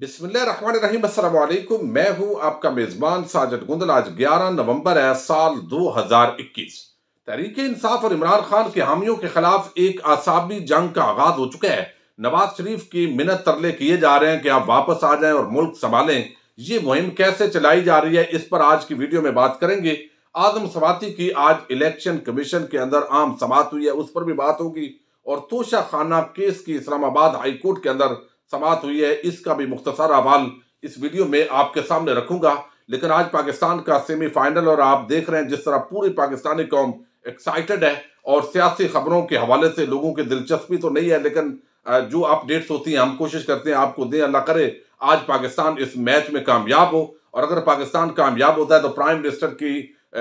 बिस्मिल्लाकुम मैं हूं आपका मेज़बान साजद गुंदल आज 11 नवंबर है साल 2021 तहरीक इंसाफ और इमरान खान के हामियों के खिलाफ एक आसाबी जंग का आगाज हो चुका है नवाज शरीफ की मिनत तरले किए जा रहे हैं कि आप वापस आ जाएं और मुल्क संभालें ये मुहिम कैसे चलाई जा रही है इस पर आज की वीडियो में बात करेंगे आजम सवाती की आज इलेक्शन कमीशन के अंदर आम समात हुई है उस पर भी बात होगी और तोशा खाना केस की इस्लामाबाद हाईकोर्ट के अंदर समात हुई है इसका भी मुख्तसर अहवाल इस वीडियो में आपके सामने रखूंगा लेकिन आज पाकिस्तान का सेमीफाइनल और आप देख रहे हैं जिस तरह पूरी पाकिस्तानी कौम एक्साइटेड है और सियासी खबरों के हवाले से लोगों की दिलचस्पी तो नहीं है लेकिन जो अपडेट्स होती हैं हम कोशिश करते हैं आपको दें अल्लाह करे आज पाकिस्तान इस मैच में कामयाब हो और अगर पाकिस्तान कामयाब होता है तो प्राइम मिनिस्टर की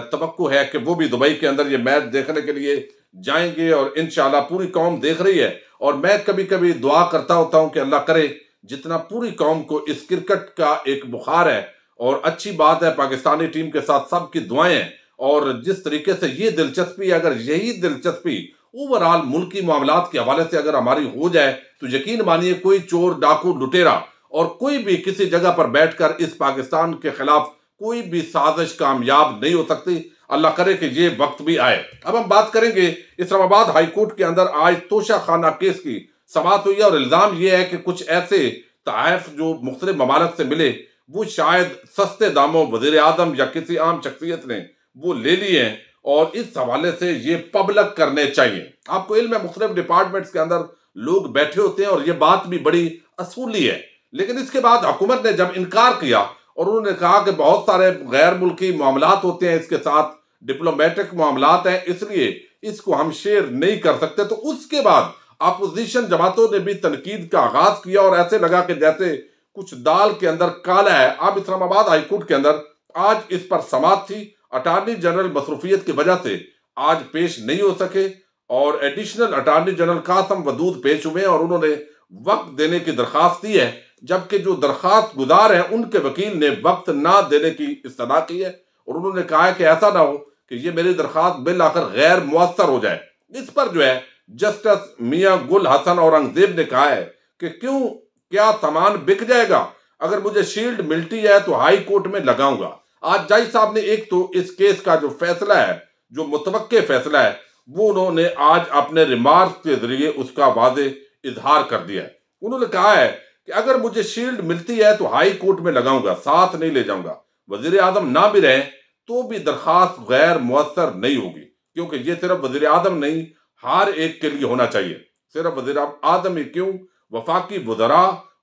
तो है कि वो भी दुबई के अंदर ये मैच देखने के लिए जाएंगे और इन पूरी कौम देख रही है और मैं कभी कभी दुआ करता होता हूँ कि अल्लाह करे जितना पूरी कौम को इस क्रिकेट का एक बुखार है और अच्छी बात है पाकिस्तानी टीम के साथ सबकी दुआएं हैं और जिस तरीके से ये दिलचस्पी अगर यही दिलचस्पी ओवरऑल मुल्की मामला के हवाले से अगर हमारी हो जाए तो यकीन मानिए कोई चोर डाकू लुटेरा और कोई भी किसी जगह पर बैठकर इस पाकिस्तान के खिलाफ कोई भी साजिश कामयाब नहीं हो सकती अल्लाह करे कि ये वक्त भी आए अब हम बात करेंगे इस्लामाबाद हाईकोर्ट के अंदर आज तोशा खाना केस की समात हुई है और इल्ज़ाम यह है कि कुछ ऐसे तहफ जो मुख्तलि ममालक से मिले वो शायद सस्ते दामों वजीर आजम या किसी आम शख्सियत ने वो ले लिए हैं और इस हवाले से ये पब्लिक करने चाहिए आपको इल्म है डिपार्टमेंट्स के अंदर लोग बैठे होते हैं और ये बात भी बड़ी असूली है लेकिन इसके बाद हुकूमत ने जब इनकार किया और उन्होंने कहा कि बहुत सारे गैर मुल्की मामला होते हैं इसके साथ डिप्लोमेटिक मामला हैं इसलिए इसको हम शेयर नहीं कर सकते तो उसके बाद अपोजिशन जमातों ने भी तनकीद का आगाज किया और ऐसे लगा कि जैसे कुछ दाल के अंदर काला है अब इस्लामाबाद हाईकोर्ट के अंदर आज इस पर समाप्त थी अटारनी जनरल मसरूफियत की वजह से आज पेश नहीं हो सके और additional attorney general Qasim Wadood पेश हुए और उन्होंने वक्त देने की दरखास्त दी है जबकि जो दरख्वास्त गुजार हैं उनके वकील ने वक्त ना देने की इस्तः की है और उन्होंने कहा है कि ऐसा ना हो कि ये मेरी दरख्वास्त बिल आकर गैर मुसर हो जाए इस पर जो है जस्टिस मियाँ गुल हसन औरंगजेब ने कहा है कि क्यों क्या सामान बिक जाएगा अगर मुझे शील्ड मिलती है तो हाई कोर्ट में लगाऊंगा आज जज साहब ने एक तो इस केस का जो फैसला है जो मुतवक़ फैसला है वो उन्होंने आज अपने रिमार्क के जरिए उसका वादे इजहार कर दिया है उन्होंने कहा है कि अगर मुझे शील्ड मिलती है तो हाई कोर्ट में लगाऊंगा साथ नहीं ले जाऊंगा वजीर आजम ना भी रहे तो भी दरखास्त गैर मुसर नहीं होगी क्योंकि ये सिर्फ वजीर आजम नहीं हर एक के लिए होना चाहिए सिर्फ वजीर आजम ही क्यों वफाकी वजरा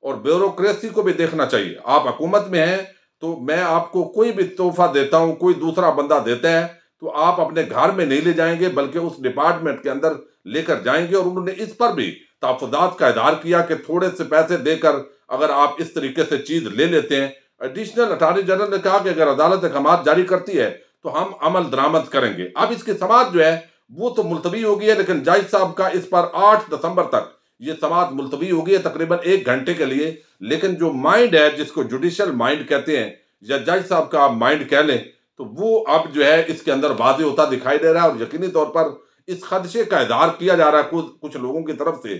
और ब्यूरोसी को भी देखना चाहिए आप हकूमत में हैं तो मैं आपको कोई भी तोहफा देता हूं कोई दूसरा बंदा देता है तो आप अपने घर में नहीं ले जाएंगे बल्कि उस डिपार्टमेंट के अंदर लेकर जाएंगे और उन्होंने इस पर भी तहफात का इधार किया कि थोड़े से पैसे देकर अगर आप इस तरीके से चीज ले लेते हैं एडिशनल अटारनी जनरल ने कहा कि अगर अदालत अहकाम जारी करती है तो हम अमल दरामद करेंगे अब इसकी समाज जो है वो तो मुलतवी हो गई है लेकिन जज साहब का इस पर आठ दिसंबर तक ये समाज मुलतवी हो गई है तकरीबन एक घंटे के लिए लेकिन जो माइंड है जिसको जुडिशल माइंड कहते हैं या जज साहब का आप माइंड कह लें तो वो अब जो है इसके अंदर वाजे होता दिखाई दे रहा है और यकीनी तौर पर इस खदशे का इजहार किया जा रहा है कुछ कुछ लोगों की तरफ से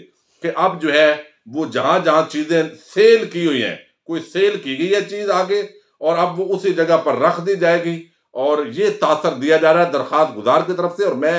कि अब जो है वो जहां जहां चीज़ें सेल की हुई हैं कोई सेल की गई है चीज़ आगे और अब वो उसी जगह पर रख दी जाएगी और ये तासर दिया जा रहा है दरख्वास्त गुजार की तरफ से और मैं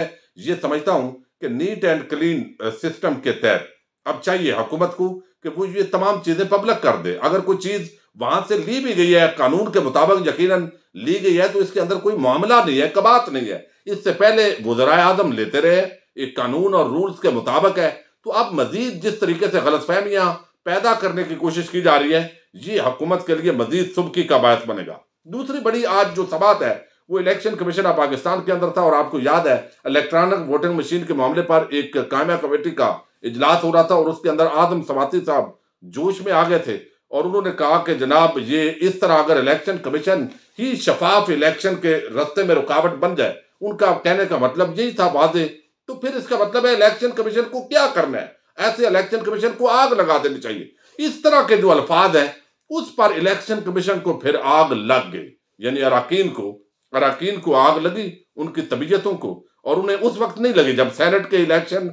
ये समझता हूं कि नीट एंड क्लीन सिस्टम के तहत अब चाहिए हुकूमत को कि वो ये तमाम चीज़ें पब्लिक कर दे अगर कोई चीज़ वहां से ली भी गई है कानून के मुताबिक यकीनन ली गई है तो इसके अंदर कोई मामला नहीं है कबात नहीं है इससे पहले गुजराए आजम लेते रहे ये कानून और रूल्स के मुताबिक है तो अब मजीद जिस तरीके से गलत फहमियाँ पैदा करने की कोशिश की जा रही है ये हकूमत के लिए मजीद सुबकी का बायस बनेगा दूसरी बड़ी आज जो सबात है वो इलेक्शन कमीशन ऑफ पाकिस्तान के अंदर था और आपको याद है इलेक्ट्रॉनिक वोटिंग मशीन के मामले पर एक कामया कमेटी का इजलास हो रहा था और उसके अंदर आदम सवाती साहब जोश में आ गए थे और उन्होंने कहा कि जनाब ये इस तरह अगर इलेक्शन कमीशन ही शफाफ इलेक्शन के रस्ते में रुकावट बन जाए उनका कहने का मतलब यही था वाजे तो फिर इसका मतलब है इलेक्शन कमीशन को क्या करना है ऐसे इलेक्शन कमीशन को आग लगा देनी चाहिए इस तरह के जो अल्फाज हैं उस पर इलेक्शन कमीशन को फिर आग लग गई यानी अराकीन को अराकीन को आग लगी उनकी तबीयतों को और उन्हें उस वक्त नहीं लगी जब सेनेट के इलेक्शन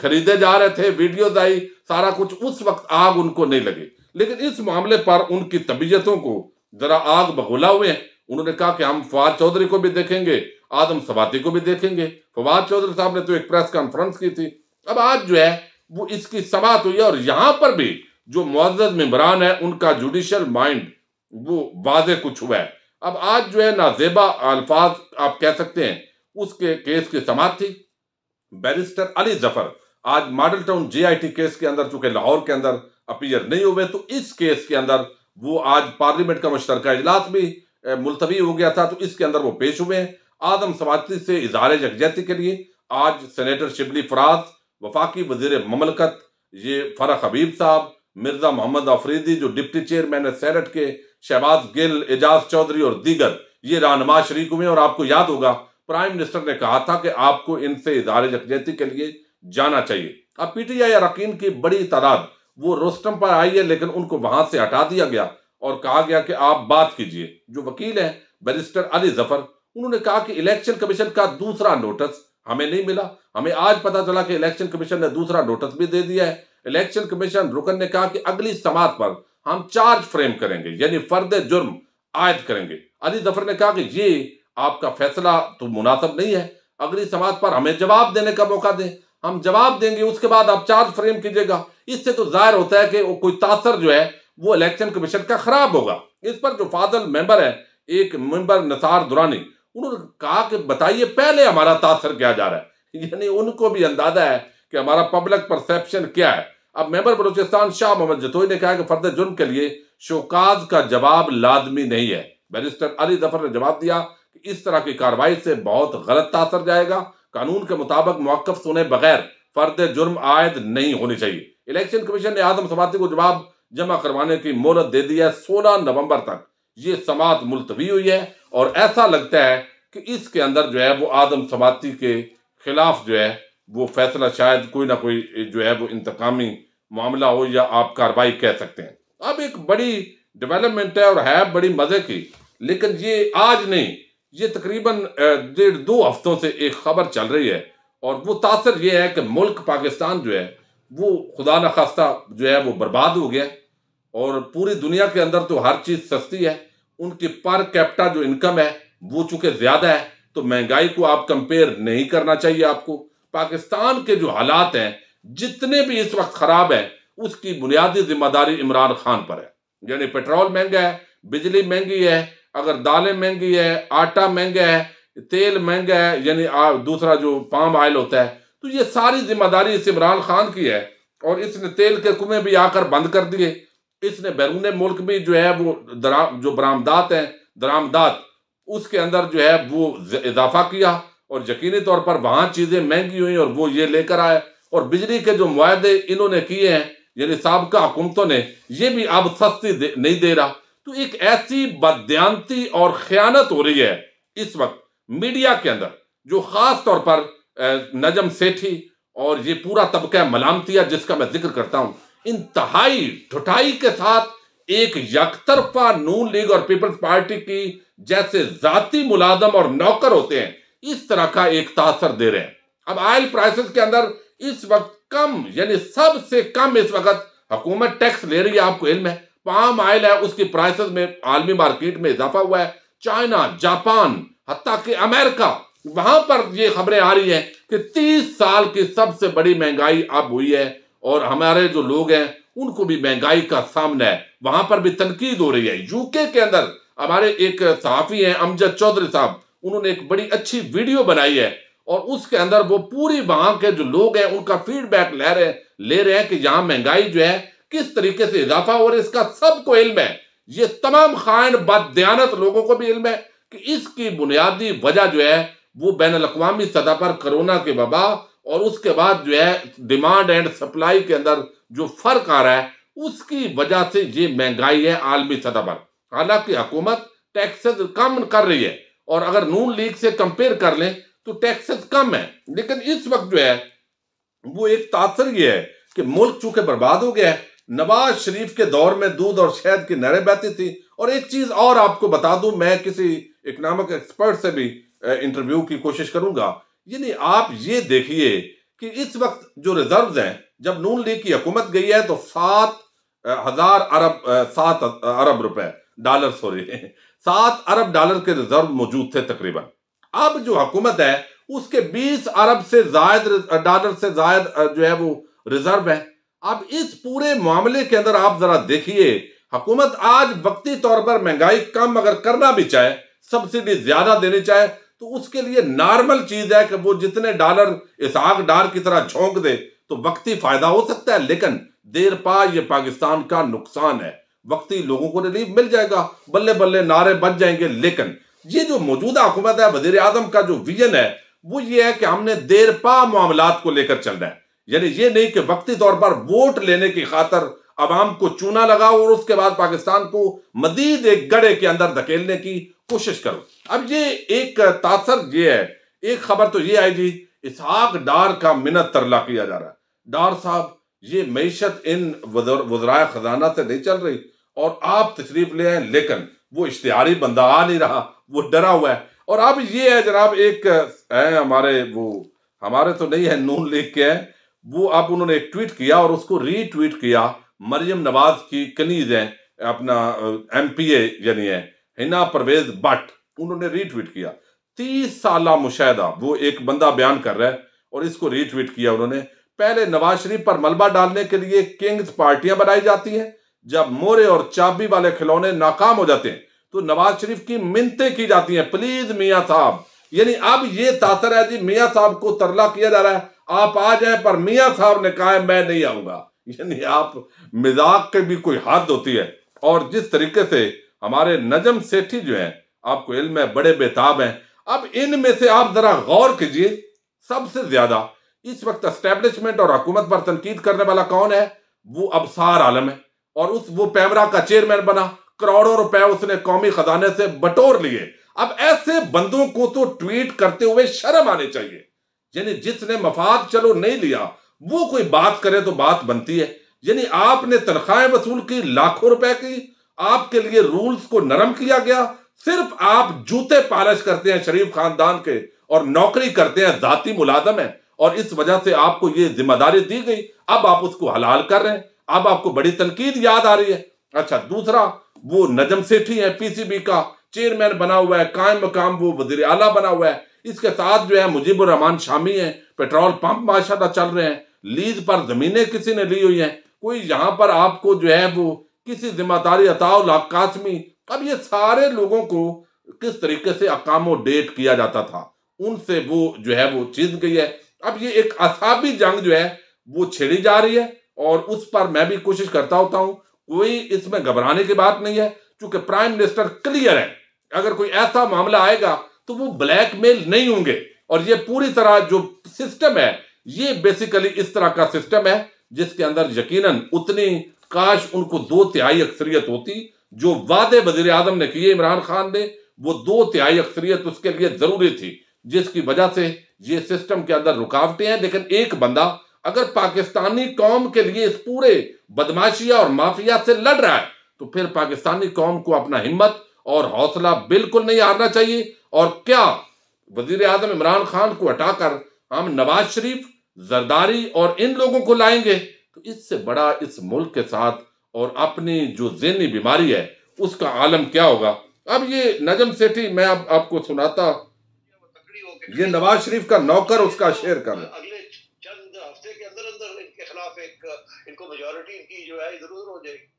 खरीदे जा रहे थे वीडियोज आई सारा कुछ उस वक्त आग उनको नहीं लगी लेकिन इस मामले पर उनकी तबीयतों को जरा आग बगुला हुए उन्होंने कहा कि हम फवाद चौधरी को भी देखेंगे आदम सवाती को भी देखेंगे फवाद चौधरी साहब ने तो एक प्रेस कॉन्फ्रेंस की थी अब आज जो है वो इसकी समात हुई है और यहाँ पर भी जो मुआजत मेबरान है उनका जुडिशल माइंड वो वाज कुछ हुआ है अब आज जो है नाजेबा अल्फाज आप कह सकते हैं उसके केस की समात थी बैरिस्टर अली जफर आज मॉडल टाउन जेआईटी केस के अंदर चूंकि लाहौर के अंदर अपीयर नहीं हुए तो इस केस के अंदर वो आज पार्लियामेंट का मुश्तरक इजलास भी मुलतवी हो गया था तो इसके अंदर वो पेश हुए हैं आदम समाती से इजहार यकजहती के लिए आज सेनेटर शिबली फराज वफाकी वजीर ममलकत ये फरा हबीब साहब मिर्ज़ा मोहम्मद आफरीदी जो डिप्टी चेयरमैन है सैनट के शहबाज गिल एजाज चौधरी और दीगर ये रहनमा शरीक हुए और आपको याद होगा प्राइम मिनिस्टर ने कहा था कि आपको इनसे इजहार यकजहती के लिए जाना चाहिए अब पीटीआई अरकान की बड़ी तादाद वो रोस्टम पर आई है लेकिन उनको वहां से हटा दिया गया और कहा गया कि आप बात कीजिए जो वकील हैं बैरिस्टर अली जफर उन्होंने कहा कि इलेक्शन कमीशन का दूसरा नोटिस हमें नहीं मिला हमें आज पता चला कि इलेक्शन कमीशन ने दूसरा नोटिस भी दे दिया है इलेक्शन कमीशन रुकन ने कहा कि अगली समाज पर हम चार्ज फ्रेम करेंगे यानी फर्द जुर्म आयद करेंगे अली जफर ने कहा कि ये आपका फैसला तो मुनासब नहीं है अगली समाज पर हमें जवाब देने का मौका दें हम जवाब देंगे उसके बाद आप चार्ज फ्रेम कीजिएगा इससे तो जाहिर होता है कि वो कोई तासर जो है वो इलेक्शन कमीशन का खराब होगा इस पर जो फाजल मेंबर है एक मेंबर नसार दुरानी उन्होंने कहा कि बताइए पहले हमारा तासर क्या जा रहा है यानी उनको भी अंदाजा है कि हमारा पब्लिक परसेप्शन क्या है अब मेंबर बलोचिस्तान शाह मोहम्मद जतोई ने कहा कि फर्द जुर्म के लिए शोकाज का जवाब लाजमी नहीं है बैरिस्टर अली जफर ने जवाब दिया कि इस तरह की कार्रवाई से बहुत गलत तासर जाएगा कानून के मुताबिक मौकफ सुने बगैर फर्द जुर्म आयद नहीं होनी चाहिए इलेक्शन कमीशन ने आदम समाती को जवाब जमा करवाने की मोहलत दे दी है सोलह नवंबर तक ये समात मुलतवी हुई है और ऐसा लगता है कि इसके अंदर जो है वो आदम समाती के खिलाफ जो है वो फैसला शायद कोई ना कोई जो है वो इंतकामी मामला हो या आप कार्रवाई कह सकते हैं अब एक बड़ी डेवलपमेंट है और है बड़ी मज़े की लेकिन ये आज नहीं ये तकरीबन डेढ़ दो हफ्तों से एक खबर चल रही है और वो तासर ये है कि मुल्क पाकिस्तान जो है वो खुदा न खास्ता जो है वो बर्बाद हो गया और पूरी दुनिया के अंदर तो हर चीज़ सस्ती है उनकी पर कैपिटा जो इनकम है वो चूंकि ज़्यादा है तो महंगाई को आप कंपेयर नहीं करना चाहिए आपको पाकिस्तान के जो हालात हैं जितने भी इस वक्त ख़राब है उसकी बुनियादी जिम्मेदारी इमरान खान पर है यानी पेट्रोल महंगा है बिजली महंगी है अगर दालें महंगी है आटा महंगा है तेल महंगा है यानी दूसरा जो पाम ऑयल होता है तो ये सारी जिम्मेदारी इस इमरान खान की है और इसने तेल के कुएं भी आकर बंद कर दिए इसने बैरून मुल्क में जो है वो दरा जो बरामदात हैं दरामदात उसके अंदर जो है वो इजाफा किया और यकीनी तौर पर वहाँ चीज़ें महंगी हुई और वो ये लेकर आए और बिजली के जो माहे इन्होंने किए हैं यानी सबका हुकूमतों ने ये भी अब सस्ती दे, नहीं दे रहा तो एक ऐसी बदयांती और खयानत हो रही है इस वक्त मीडिया के अंदर जो ख़ास तौर पर नजम सेठी और ये पूरा तबका मलामतिया जिसका मैं जिक्र करता हूँ इंतहाई ठुटाई के साथ एक यकतरफा नून लीग और पीपल्स पार्टी की जैसे जाति मुलाजम और नौकर होते हैं इस तरह का एक तासर दे रहे हैं अब आयल प्राइसेस के अंदर इस वक्त कम यानी सबसे कम इस वक्त हुकूमत टैक्स ले रही है आपको इल्म है पाम आयल है उसकी प्राइसेस में आलमी मार्केट में इजाफा हुआ है चाइना जापान हत्या कि अमेरिका वहां पर ये खबरें आ रही हैं कि 30 साल की सबसे बड़ी महंगाई अब हुई है और हमारे जो लोग हैं उनको भी महंगाई का सामना है वहां पर भी तनकीद हो रही है यूके के अंदर हमारे एक सहाफ़ी हैं अमजद चौधरी साहब उन्होंने एक बड़ी अच्छी वीडियो बनाई है और उसके अंदर वो पूरी वहां के जो लोग हैं उनका फीडबैक ले रहे ले रहे हैं कि यहाँ महंगाई जो है किस तरीके से इजाफा हो रहा है इसका सबको इल्म है ये तमाम खान बदयानत लोगों को भी इल्म है कि इसकी बुनियादी वजह जो है वो बैन अवी सतह पर कोरोना के वबा और उसके बाद जो है डिमांड एंड सप्लाई के अंदर जो फर्क आ रहा है उसकी वजह से ये महंगाई है आलमी सतह पर हालांकि हुकूमत टैक्सेस कम कर रही है और अगर नून लीग से कंपेयर कर लें तो टैक्सेस कम है लेकिन इस वक्त जो है वो एक तासर यह है कि मुल्क चूंकि बर्बाद हो गया है नवाज शरीफ के दौर में दूध और शहद की नहरें बहती थी और एक चीज और आपको बता दूं मैं किसी इकोनॉमिक एक्सपर्ट से भी इंटरव्यू की कोशिश करूंगा यानी आप ये देखिए कि इस वक्त जो रिजर्व हैं जब नून लीग की हुकूमत गई है तो सात हजार अरब सात अरब रुपए डॉलर सॉरी सात अरब डॉलर के रिजर्व मौजूद थे तकरीबन अब जो हुकूमत है उसके बीस अरब से जायद डॉलर से जायद जो है वो रिजर्व है अब इस पूरे मामले के अंदर आप जरा देखिए हुकूमत आज वक्ती तौर पर महंगाई कम अगर करना भी चाहे सब्सिडी ज्यादा देनी चाहे तो उसके लिए नॉर्मल चीज है कि वो जितने डॉलर आग डार की तरह झोंक दे तो वक्ती फायदा हो सकता है लेकिन देर पा ये पाकिस्तान का नुकसान है वक्ती लोगों को रिलीफ मिल जाएगा बल्ले बल्ले नारे बच जाएंगे लेकिन ये जो मौजूदा हुकूमत है वजीर आजम का जो विजन है वो ये है कि हमने देर पा मामला को लेकर चलना है यानी ये नहीं कि वक्ती तौर पर वोट लेने की खातर अवाम को चूना लगाओ और उसके बाद पाकिस्तान को मजीद एक गड़े के अंदर धकेलने की कोशिश करो अब ये एक तासर ये है एक खबर तो ये आई जी इसहाक डार का मिनत तरला किया जा रहा है डार साहब ये मीशत इन वजरा खजाना से नहीं चल रही और आप तशरीफ ले आए लेकिन वो इश्तहारी बंदा आ नहीं रहा वो डरा हुआ है और अब ये है जनाब एक है हमारे वो हमारे तो नहीं है नून लीग के हैं वो अब उन्होंने एक ट्वीट किया और उसको रीट्वीट किया मरियम नवाज की कनीज है अपना एम पी ए यानी है हिना परवेज भट्ट उन्होंने रीट्वीट किया तीस साल मुशाह वो एक बंदा बयान कर रहा है और इसको रीट्वीट किया उन्होंने पहले नवाज शरीफ पर मलबा डालने के लिए किंग्स पार्टियां बनाई जाती हैं जब मोरे और चाबी वाले खिलौने नाकाम हो जाते हैं तो नवाज शरीफ की मिनतें की जाती हैं प्लीज मियाँ साहब यानी अब ये तातर है जी मियाँ साहब को तरला किया जा रहा है आप आ जाए पर मियाँ साहब ने कहा है मैं नहीं आऊंगा यानी आप मिजाक के भी कोई हद होती है और जिस तरीके से हमारे नजम सेठी जो हैं आपको इल्म है बड़े बेताब हैं अब इनमें से आप जरा गौर कीजिए सबसे ज्यादा इस वक्त एस्टेब्लिशमेंट और हुकूमत पर तनकीद करने वाला कौन है वो अबसार आलम है और उस वो पैमरा का चेयरमैन बना करोड़ों रुपए उसने कौमी खजाने से बटोर लिए अब ऐसे बंदों को तो ट्वीट करते हुए शर्म आने चाहिए यानी जिसने मफाद चलो नहीं लिया वो कोई बात करे तो बात बनती है यानी आपने तनख्वाहें वसूल की लाखों रुपए की आपके लिए रूल्स को नरम किया गया सिर्फ आप जूते पालिश करते हैं शरीफ खानदान के और नौकरी करते हैं जाति मुलाजम है और इस वजह से आपको ये जिम्मेदारी दी गई अब आप उसको हलाल कर रहे हैं अब आपको बड़ी तनकीद याद आ रही है अच्छा दूसरा वो नजम सेठी है पीसीबी का चेयरमैन बना हुआ है कायम मकाम वो वजीर आला बना हुआ है इसके साथ जो है मुजीबुर रहमान शामी है पेट्रोल पंप माशाला चल रहे हैं लीज पर ज़मीनें किसी ने ली हुई हैं कोई यहाँ पर आपको जो है वो किसी जिम्मेदारी अताओ लाकाशमी अब ये सारे लोगों को किस तरीके से अकामोडेट किया जाता था उनसे वो जो है वो चीज गई है अब ये एक असाबी जंग जो है वो छेड़ी जा रही है और उस पर मैं भी कोशिश करता होता हूँ कोई इसमें घबराने की बात नहीं है क्योंकि प्राइम मिनिस्टर क्लियर है अगर कोई ऐसा मामला आएगा तो वो ब्लैकमेल नहीं होंगे और ये पूरी तरह जो सिस्टम है ये बेसिकली इस तरह का सिस्टम है जिसके अंदर यकीनन उतनी काश उनको दो तिहाई अक्सरियत होती जो वादे वजीर आजम ने किए इमरान खान ने वो दो तिहाई अक्सरियत उसके लिए जरूरी थी जिसकी वजह से ये सिस्टम के अंदर रुकावटें हैं लेकिन एक बंदा अगर पाकिस्तानी कौम के लिए इस पूरे बदमाशिया और माफिया से लड़ रहा है तो फिर पाकिस्तानी कौम को अपना हिम्मत और हौसला बिल्कुल नहीं हारना चाहिए और क्या वजीर आजम इमरान खान को हटाकर हम नवाज शरीफ जरदारी और इन लोगों को लाएंगे तो इससे बड़ा इस मुल्क के साथ और अपनी जो जहनी बीमारी है उसका आलम क्या होगा अब ये नजम सेठी मैं आप, आपको सुनाता ये नवाज शरीफ का नौकर उसका शेयर कर अगले चंद हफ्ते के अंदर अंदर इनके खिलाफ एक इनको मेजोरिटी इनकी जो है जरूर हो जाएगी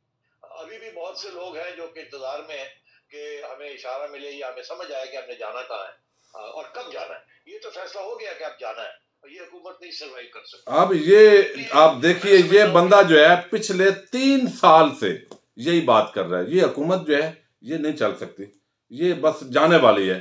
अभी भी बहुत से लोग हैं जो कि इंतजार में हैं कि हमें इशारा मिले या हमें समझ आए कि हमने जाना कहाँ है हाँ, और कब जाना है ये तो फैसला हो गया कि अब जाना है अब ये आप देखिए ये बंदा जो है पिछले तीन साल से यही बात कर रहा है ये हुकूमत जो है ये नहीं चल सकती ये बस जाने वाली है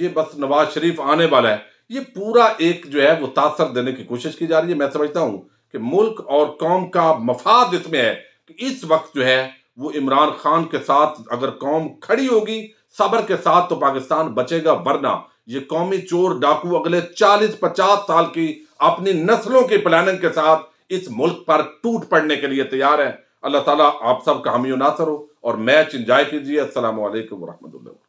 ये बस नवाज शरीफ आने वाला है ये पूरा एक जो है वो तासर देने की कोशिश की जा रही है मैं समझता हूँ कि मुल्क और कौम का मफाद इसमें है कि इस वक्त जो है वो इमरान खान के साथ अगर कौम खड़ी होगी सबर के साथ तो पाकिस्तान बचेगा वरना ये कौमी चोर डाकू अगले 40-50 साल की अपनी नस्लों की प्लानिंग के साथ इस मुल्क पर टूट पड़ने के लिए तैयार है अल्लाह ताला आप सब का हामी नासर हो और मैच इंजॉय कीजिए असल वरहमल